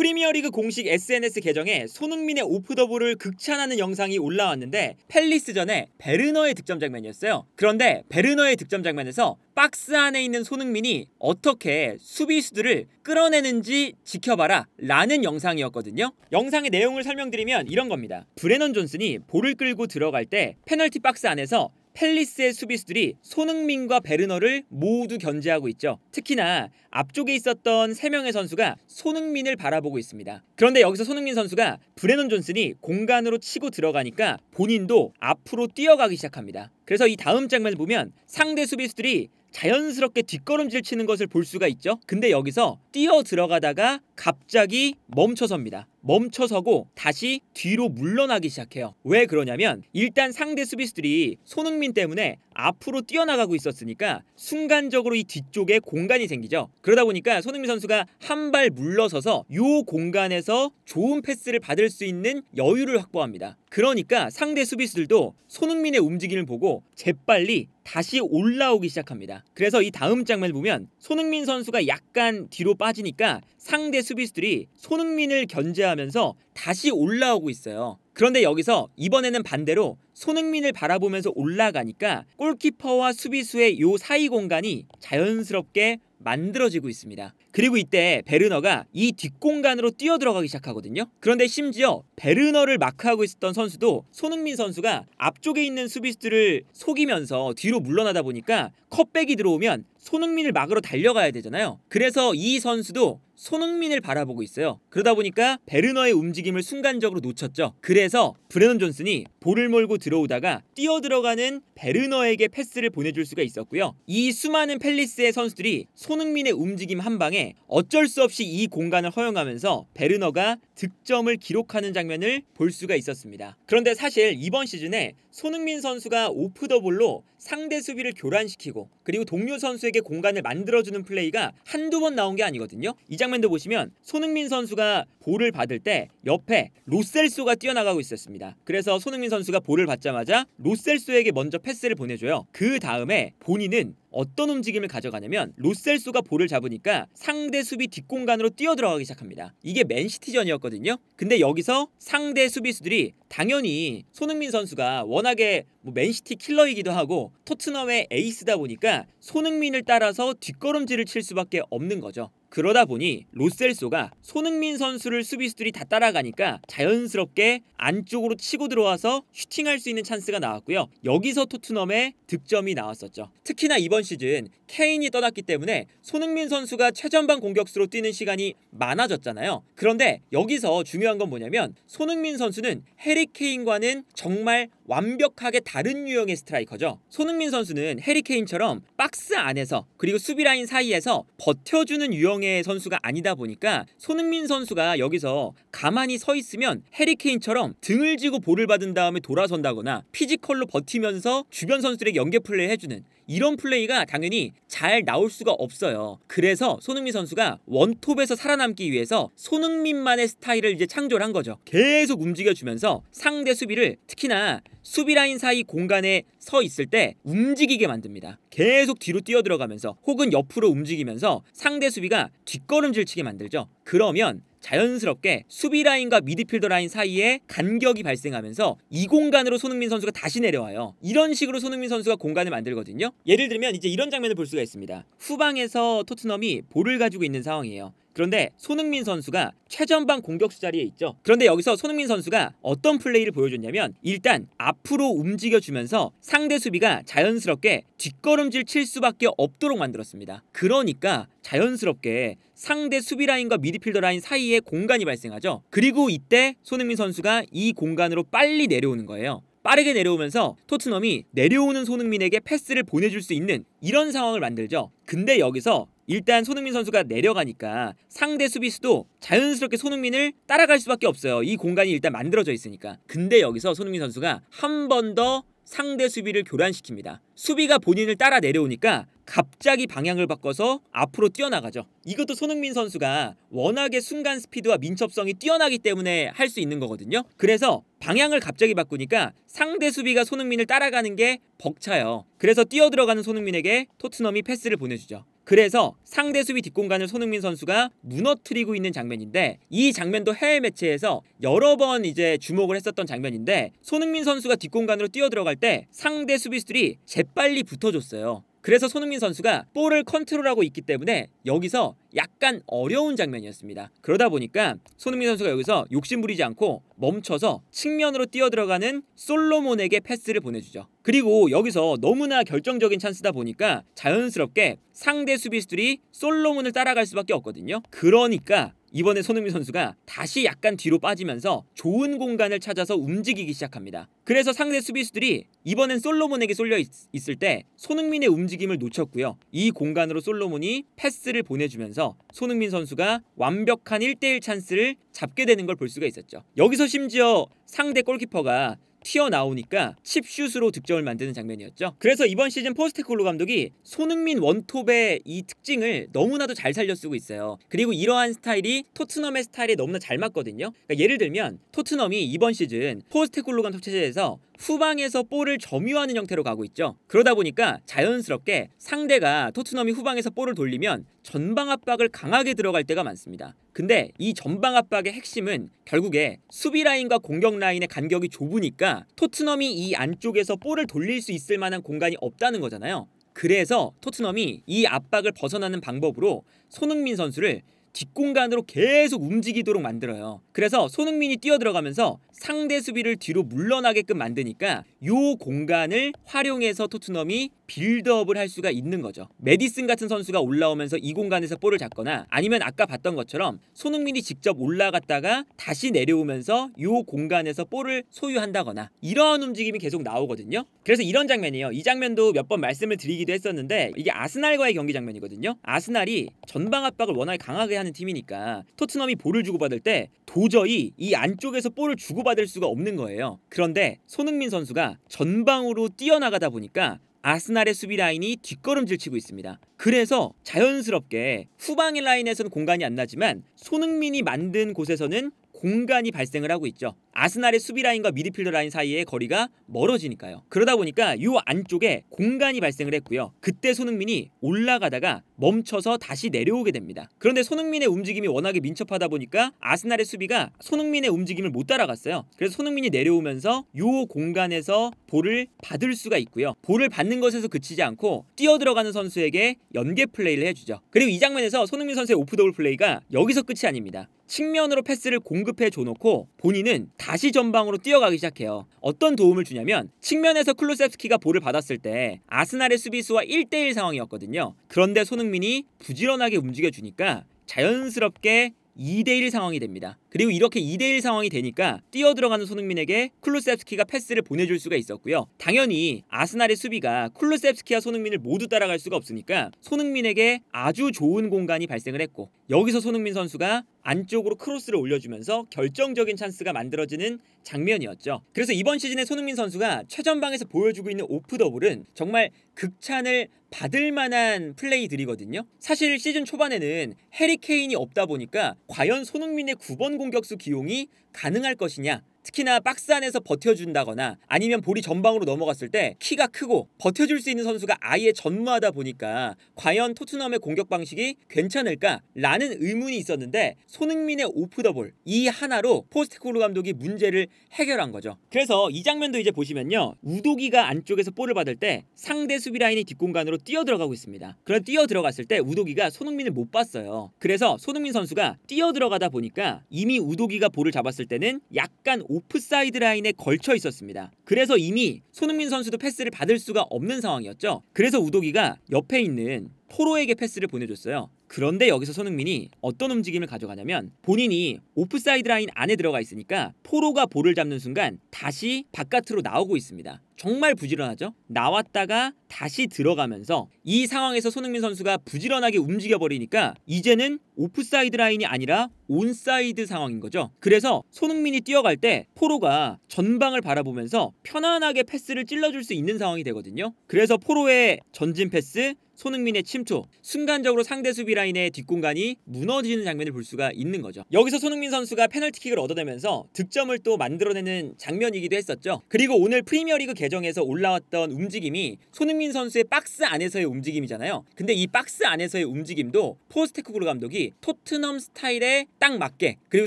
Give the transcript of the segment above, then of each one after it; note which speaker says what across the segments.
Speaker 1: 프리미어리그 공식 SNS 계정에 손흥민의 오프더볼을 극찬하는 영상이 올라왔는데 펠리스전에 베르너의 득점 장면이었어요. 그런데 베르너의 득점 장면에서 박스 안에 있는 손흥민이 어떻게 수비수들을 끌어내는지 지켜봐라 라는 영상이었거든요. 영상의 내용을 설명드리면 이런 겁니다. 브레넌 존슨이 볼을 끌고 들어갈 때 페널티 박스 안에서 펠리스의 수비수들이 손흥민과 베르너를 모두 견제하고 있죠. 특히나 앞쪽에 있었던 3명의 선수가 손흥민을 바라보고 있습니다. 그런데 여기서 손흥민 선수가 브레논 존슨이 공간으로 치고 들어가니까 본인도 앞으로 뛰어가기 시작합니다. 그래서 이 다음 장면을 보면 상대 수비수들이 자연스럽게 뒷걸음질 치는 것을 볼 수가 있죠. 근데 여기서 뛰어 들어가다가 갑자기 멈춰섭니다. 멈춰서고 다시 뒤로 물러나기 시작해요. 왜 그러냐면 일단 상대 수비수들이 손흥민 때문에 앞으로 뛰어나가고 있었으니까 순간적으로 이 뒤쪽에 공간이 생기죠. 그러다 보니까 손흥민 선수가 한 발 물러서서 이 공간에서 좋은 패스를 받을 수 있는 여유를 확보합니다. 그러니까 상대 수비수들도 손흥민의 움직임을 보고 재빨리 다시 올라오기 시작합니다. 그래서 이 다음 장면을 보면 손흥민 선수가 약간 뒤로 빠지니까 상대 수비수들이 손흥민을 견제하고 하면서 다시 올라오고 있어요. 그런데 여기서 이번에는 반대로 손흥민을 바라보면서 올라가니까 골키퍼와 수비수의 요 사이 공간이 자연스럽게 만들어지고 있습니다. 그리고 이때 베르너가 이 뒷공간으로 뛰어들어가기 시작하거든요. 그런데 심지어 베르너를 마크하고 있었던 선수도 손흥민 선수가 앞쪽에 있는 수비수들을 속이면서 뒤로 물러나다 보니까 컵백이 들어오면 손흥민을 막으러 달려가야 되잖아요. 그래서 이 선수도 손흥민을 바라보고 있어요. 그러다 보니까 베르너의 움직임을 순간적으로 놓쳤죠. 그래서 브레넌 존슨이 볼을 몰고 들어오다가 뛰어 들어가는 베르너에게 패스를 보내줄 수가 있었고요. 이 수많은 펠리스의 선수들이 손흥민의 움직임 한 방에 중에 어쩔 수 없이 이 공간을 허용하면서 베르너가 득점을 기록하는 장면을 볼 수가 있었습니다. 그런데 사실 이번 시즌에 손흥민 선수가 오프 더 볼로 상대 수비를 교란시키고 그리고 동료 선수에게 공간을 만들어주는 플레이가 한두 번 나온 게 아니거든요. 이 장면도 보시면 손흥민 선수가 볼을 받을 때 옆에 로셀소가 뛰어나가고 있었습니다. 그래서 손흥민 선수가 볼을 받자마자 로셀소에게 먼저 패스를 보내줘요. 그 다음에 본인은 어떤 움직임을 가져가냐면 로셀소가 볼을 잡으니까 상대 수비 뒷공간으로 뛰어들어가기 시작합니다. 이게 맨시티전이었거든요. 근데 여기서 상대 수비수들이 당연히 손흥민 선수가 워낙에 뭐 맨시티 킬러이기도 하고 토트넘의 에이스다 보니까 손흥민을 따라서 뒷걸음질을 칠 수밖에 없는 거죠. 그러다 보니 로셀소가 손흥민 선수를 수비수들이 다 따라가니까 자연스럽게 안쪽으로 치고 들어와서 슈팅할 수 있는 찬스가 나왔고요. 여기서 토트넘의 득점이 나왔었죠. 특히나 이번 시즌 케인이 떠났기 때문에 손흥민 선수가 최전방 공격수로 뛰는 시간이 많아졌잖아요. 그런데 여기서 중요한 건 뭐냐면 손흥민 선수는 해리 케인과는 정말 완벽하게 다른 유형의 스트라이커죠. 손흥민 선수는 해리케인처럼 박스 안에서 그리고 수비라인 사이에서 버텨주는 유형의 선수가 아니다 보니까 손흥민 선수가 여기서 가만히 서 있으면 해리케인처럼 등을 지고 볼을 받은 다음에 돌아선다거나 피지컬로 버티면서 주변 선수들에게 연계 플레이 해주는 이런 플레이가 당연히 잘 나올 수가 없어요. 그래서 손흥민 선수가 원톱에서 살아남기 위해서 손흥민만의 스타일을 이제 창조를 한 거죠. 계속 움직여주면서 상대 수비를 특히나 수비라인 사이 공간에 서 있을 때 움직이게 만듭니다. 계속 뒤로 뛰어들어가면서 혹은 옆으로 움직이면서 상대 수비가 뒷걸음질 치게 만들죠. 그러면 자연스럽게 수비 라인과 미드필더 라인 사이에 간격이 발생하면서 이 공간으로 손흥민 선수가 다시 내려와요. 이런 식으로 손흥민 선수가 공간을 만들거든요. 예를 들면 이제 이런 장면을 볼 수가 있습니다. 후방에서 토트넘이 볼을 가지고 있는 상황이에요. 그런데 손흥민 선수가 최전방 공격수 자리에 있죠. 그런데 여기서 손흥민 선수가 어떤 플레이를 보여줬냐면 일단 앞으로 움직여주면서 상대 수비가 자연스럽게 뒷걸음질 칠 수밖에 없도록 만들었습니다. 그러니까 자연스럽게 상대 수비 라인과 미드필더 라인 사이에 공간이 발생하죠. 그리고 이때 손흥민 선수가 이 공간으로 빨리 내려오는 거예요. 빠르게 내려오면서 토트넘이 내려오는 손흥민에게 패스를 보내줄 수 있는 이런 상황을 만들죠. 근데 여기서 일단 손흥민 선수가 내려가니까 상대 수비수도 자연스럽게 손흥민을 따라갈 수밖에 없어요. 이 공간이 일단 만들어져 있으니까. 근데 여기서 손흥민 선수가 한 번 더 상대 수비를 교란시킵니다. 수비가 본인을 따라 내려오니까 갑자기 방향을 바꿔서 앞으로 뛰어나가죠. 이것도 손흥민 선수가 워낙에 순간 스피드와 민첩성이 뛰어나기 때문에 할 수 있는 거거든요. 그래서 방향을 갑자기 바꾸니까 상대 수비가 손흥민을 따라가는 게 벅차요. 그래서 뛰어들어가는 손흥민에게 토트넘이 패스를 보내주죠. 그래서 상대 수비 뒷공간을 손흥민 선수가 무너뜨리고 있는 장면인데 이 장면도 해외 매체에서 여러 번 이제 주목을 했었던 장면인데 손흥민 선수가 뒷공간으로 뛰어들어갈 때 상대 수비수들이 재빨리 붙어줬어요. 그래서 손흥민 선수가 볼을 컨트롤하고 있기 때문에 여기서 약간 어려운 장면이었습니다. 그러다 보니까 손흥민 선수가 여기서 욕심부리지 않고 멈춰서 측면으로 뛰어들어가는 솔로몬에게 패스를 보내주죠. 그리고 여기서 너무나 결정적인 찬스다 보니까 자연스럽게 상대 수비수들이 솔로몬을 따라갈 수밖에 없거든요. 그러니까 이번에 손흥민 선수가 다시 약간 뒤로 빠지면서 좋은 공간을 찾아서 움직이기 시작합니다. 그래서 상대 수비수들이 이번엔 솔로몬에게 쏠려 있, 을때 손흥민의 움직임을 놓쳤고요. 이 공간으로 솔로몬이 패스를 보내주면서 손흥민 선수가 완벽한 1대1 찬스를 잡게 되는 걸 볼 수가 있었죠. 여기서 심지어 상대 골키퍼가 튀어나오니까 칩슛으로 득점을 만드는 장면이었죠. 그래서 이번 시즌 포스테콜로 감독이 손흥민 원톱의 이 특징을 너무나도 잘 살려 쓰고 있어요. 그리고 이러한 스타일이 토트넘의 스타일에 너무나 잘 맞거든요. 그러니까 예를 들면 토트넘이 이번 시즌 포스테콜로 감독 체제에서 후방에서 볼을 점유하는 형태로 가고 있죠. 그러다 보니까 자연스럽게 상대가 토트넘이 후방에서 볼을 돌리면 전방 압박을 강하게 들어갈 때가 많습니다. 근데 이 전방 압박의 핵심은 결국에 수비 라인과 공격 라인의 간격이 좁으니까 토트넘이 이 안쪽에서 볼을 돌릴 수 있을 만한 공간이 없다는 거잖아요. 그래서 토트넘이 이 압박을 벗어나는 방법으로 손흥민 선수를 뒷공간으로 계속 움직이도록 만들어요. 그래서 손흥민이 뛰어들어가면서 상대 수비를 뒤로 물러나게끔 만드니까 요 공간을 활용해서 토트넘이 빌드업을 할 수가 있는 거죠. 메디슨 같은 선수가 올라오면서 이 공간에서 볼을 잡거나 아니면 아까 봤던 것처럼 손흥민이 직접 올라갔다가 다시 내려오면서 요 공간에서 볼을 소유한다거나 이런 움직임이 계속 나오거든요. 그래서 이런 장면이에요. 이 장면도 몇 번 말씀을 드리기도 했었는데 이게 아스날과의 경기 장면이거든요. 아스날이 전방 압박을 워낙 강하게 하는 팀이니까 토트넘이 볼을 주고받을 때 도저히 이 안쪽에서 볼을 주고받을 수가 없는 거예요. 그런데 손흥민 선수가 전방으로 뛰어나가다 보니까 아스날의 수비 라인이 뒷걸음질 치고 있습니다. 그래서 자연스럽게 후방의 라인에서는 공간이 안 나지만 손흥민이 만든 곳에서는 공간이 발생을 하고 있죠. 아스날의 수비 라인과 미드필더 라인 사이의 거리가 멀어지니까요. 그러다 보니까 요 안쪽에 공간이 발생을 했고요. 그때 손흥민이 올라가다가 멈춰서 다시 내려오게 됩니다. 그런데 손흥민의 움직임이 워낙에 민첩하다 보니까 아스날의 수비가 손흥민의 움직임을 못 따라갔어요. 그래서 손흥민이 내려오면서 요 공간에서 볼을 받을 수가 있고요. 볼을 받는 것에서 그치지 않고 뛰어 들어가는 선수에게 연계 플레이를 해주죠. 그리고 이 장면에서 손흥민 선수의 오프더블 플레이가 여기서 끝이 아닙니다. 측면으로 패스를 공급해 줘놓고 본인은 다시 전방으로 뛰어가기 시작해요. 어떤 도움을 주냐면 측면에서 클루셉스키가 볼을 받았을 때 아스날의 수비수와 1대1 상황이었거든요. 그런데 손흥민이 부지런하게 움직여주니까 자연스럽게 2대1 상황이 됩니다. 그리고 이렇게 2대1 상황이 되니까 뛰어 들어가는 손흥민에게 클루셉스키가 패스를 보내줄 수가 있었고요. 당연히 아스날의 수비가 클루셉스키와 손흥민을 모두 따라갈 수가 없으니까 손흥민에게 아주 좋은 공간이 발생을 했고 여기서 손흥민 선수가 안쪽으로 크로스를 올려주면서 결정적인 찬스가 만들어지는 장면이었죠. 그래서 이번 시즌에 손흥민 선수가 최전방에서 보여주고 있는 오프 더블은 정말 극찬을 받을 만한 플레이들이거든요. 사실 시즌 초반에는 해리 케인이 없다 보니까 과연 손흥민의 9번 공격수 기용이 가능할 것이냐 특히나 박스 안에서 버텨준다거나 아니면 볼이 전방으로 넘어갔을 때 키가 크고 버텨줄 수 있는 선수가 아예 전무하다 보니까 과연 토트넘의 공격 방식이 괜찮을까라는 의문이 있었는데 손흥민의 오프 더볼 이 하나로 포스트코르 감독이 문제를 해결한 거죠. 그래서 이 장면도 이제 보시면요. 우도기가 안쪽에서 볼을 받을 때 상대 수비 라인이 뒷공간으로 뛰어 들어가고 있습니다. 그런 뛰어 들어갔을 때 우도기가 손흥민을 못 봤어요. 그래서 손흥민 선수가 뛰어 들어가다 보니까 이미 우도기가 볼을 잡았을 때는 약간 오 오프사이드 라인에 걸쳐 있었습니다. 그래서 이미 손흥민 선수도 패스를 받을 수가 없는 상황이었죠. 그래서 우도기가 옆에 있는 포로에게 패스를 보내줬어요. 그런데 여기서 손흥민이 어떤 움직임을 가져가냐면 본인이 오프사이드 라인 안에 들어가 있으니까 포로가 볼을 잡는 순간 다시 바깥으로 나오고 있습니다. 정말 부지런하죠? 나왔다가 다시 들어가면서 이 상황에서 손흥민 선수가 부지런하게 움직여버리니까 이제는 오프사이드 라인이 아니라 온사이드 상황인 거죠. 그래서 손흥민이 뛰어갈 때 포로가 전방을 바라보면서 편안하게 패스를 찔러줄 수 있는 상황이 되거든요. 그래서 포로의 전진 패스, 손흥민의 침투 순간적으로 상대 수비 라인의 뒷공간이 무너지는 장면을 볼 수가 있는 거죠. 여기서 손흥민 선수가 페널티킥을 얻어내면서 득점을 또 만들어내는 장면이기도 했었죠. 그리고 오늘 프리미어리그 계정에서 올라왔던 움직임이 손흥민 선수의 박스 안에서의 움직임이잖아요. 근데 이 박스 안에서의 움직임도 포스테크그루 감독이 토트넘 스타일에 딱 맞게 그리고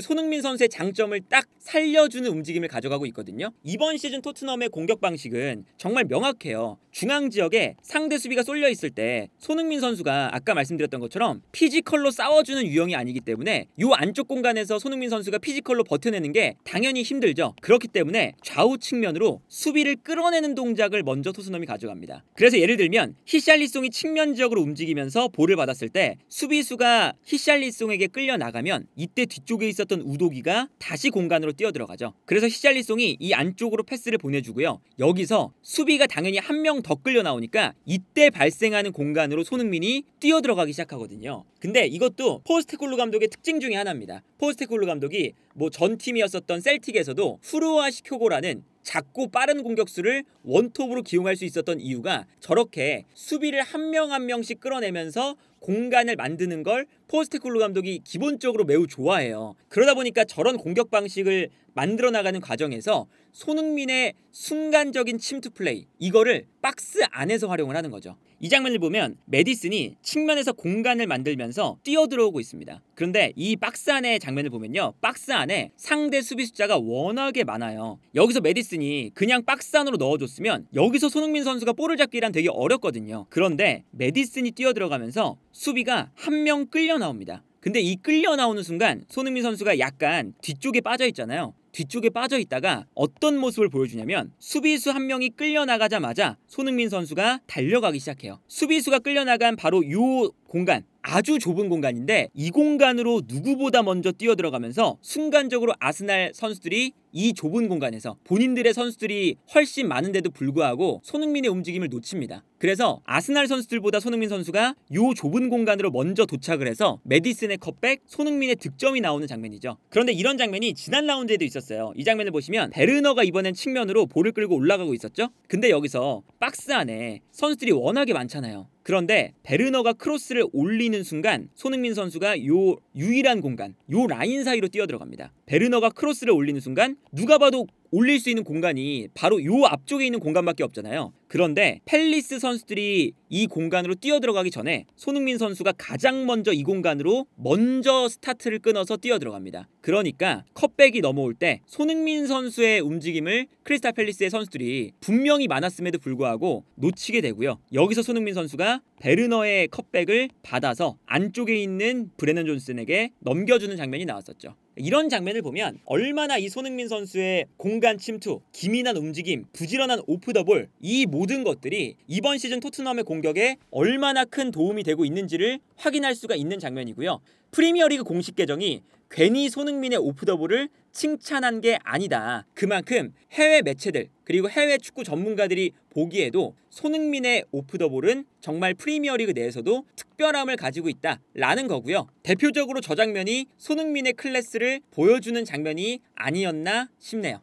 Speaker 1: 손흥민 선수의 장점을 딱 살려주는 움직임을 가져가고 있거든요. 이번 시즌 토트넘의 공격 방식은 정말 명확해요. 중앙 지역에 상대 수비가 쏠려 있을 때 손흥민 선수가 아까 말씀드렸던 것처럼 피지컬로 싸워주는 유형이 아니기 때문에 요 안쪽 공간에서 손흥민 선수가 피지컬로 버텨내는 게 당연히 힘들죠. 그렇기 때문에 좌우 측면으로 수비를 끌어내는 동작을 먼저 토트넘이 가져갑니다. 그래서 예를 들면 히샬리송이 측면 지역으로 움직이면서 볼을 받았을 때 수비수가 히샬리송에게 끌려 나가면 이때 뒤쪽에 있었던 우도기가 다시 공간으로 뛰어들어가죠. 그래서 히샬리송이 이 안쪽으로 패스를 보내주고요. 여기서 수비가 당연히 한 명 더 끌려 나오니까 이때 발생하는 공간 공간으로 손흥민이 뛰어들어가기 시작하거든요. 근데 이것도 포스테콜루 감독의 특징 중에 하나입니다. 포스테콜루 감독이 뭐 전 팀이었었던 셀틱에서도 후루와 시쿄고라는 작고 빠른 공격수를 원톱으로 기용할 수 있었던 이유가 저렇게 수비를 한 명 한 명씩 끌어내면서 공간을 만드는 걸 포스테콜루 감독이 기본적으로 매우 좋아해요. 그러다 보니까 저런 공격 방식을 만들어 나가는 과정에서 손흥민의 순간적인 침투 플레이 이거를 박스 안에서 활용을 하는 거죠. 이 장면을 보면 메디슨이 측면에서 공간을 만들면서 뛰어들어오고 있습니다. 그런데 이 박스 안의 장면을 보면요. 박스 안에 상대 수비 숫자가 워낙에 많아요. 여기서 메디슨이 그냥 박스 안으로 넣어줬으면 여기서 손흥민 선수가 볼을 잡기란 되게 어렵거든요. 그런데 메디슨이 뛰어들어가면서 수비가 한 명 끌려 나옵니다. 근데 이 끌려 나오는 순간 손흥민 선수가 약간 뒤쪽에 빠져 있잖아요. 뒤쪽에 빠져 있다가 어떤 모습을 보여주냐면 수비수 한 명이 끌려나가자마자 손흥민 선수가 달려가기 시작해요. 수비수가 끌려나간 바로 요 공간 아주 좁은 공간인데 이 공간으로 누구보다 먼저 뛰어들어가면서 순간적으로 아스날 선수들이 이 좁은 공간에서 본인들의 선수들이 훨씬 많은데도 불구하고 손흥민의 움직임을 놓칩니다. 그래서 아스날 선수들보다 손흥민 선수가 이 좁은 공간으로 먼저 도착을 해서 메디슨의 컵백, 손흥민의 득점이 나오는 장면이죠. 그런데 이런 장면이 지난 라운드에도 있었어요. 이 장면을 보시면 베르너가 이번엔 측면으로 볼을 끌고 올라가고 있었죠. 근데 여기서 박스 안에 선수들이 워낙에 많잖아요. 그런데 베르너가 크로스를 올리는 순간 손흥민 선수가 요 유일한 공간, 요 라인 사이로 뛰어들어갑니다. 베르너가 크로스를 올리는 순간 누가 봐도 올릴 수 있는 공간이 바로 요 앞쪽에 있는 공간밖에 없잖아요. 그런데 펠리스 선수들이 이 공간으로 뛰어들어가기 전에 손흥민 선수가 가장 먼저 이 공간으로 먼저 스타트를 끊어서 뛰어들어갑니다. 그러니까 컵백이 넘어올 때 손흥민 선수의 움직임을 크리스탈 펠리스의 선수들이 분명히 많았음에도 불구하고 놓치게 되고요. 여기서 손흥민 선수가 베르너의 컵백을 받아서 안쪽에 있는 브레넌 존슨에게 넘겨주는 장면이 나왔었죠. 이런 장면을 보면 얼마나 이 손흥민 선수의 공간 침투, 기민한 움직임, 부지런한 오프 더볼이 모든 것들이 이번 시즌 토트넘의 공격에 얼마나 큰 도움이 되고 있는지를 확인할 수가 있는 장면이고요. 프리미어리그 공식 계정이 괜히 손흥민의 오프 더 볼을 칭찬한 게 아니다. 그만큼 해외 매체들 그리고 해외 축구 전문가들이 보기에도 손흥민의 오프 더 볼은 정말 프리미어리그 내에서도 특별함을 가지고 있다라는 거고요. 대표적으로 저 장면이 손흥민의 클래스를 보여주는 장면이 아니었나 싶네요.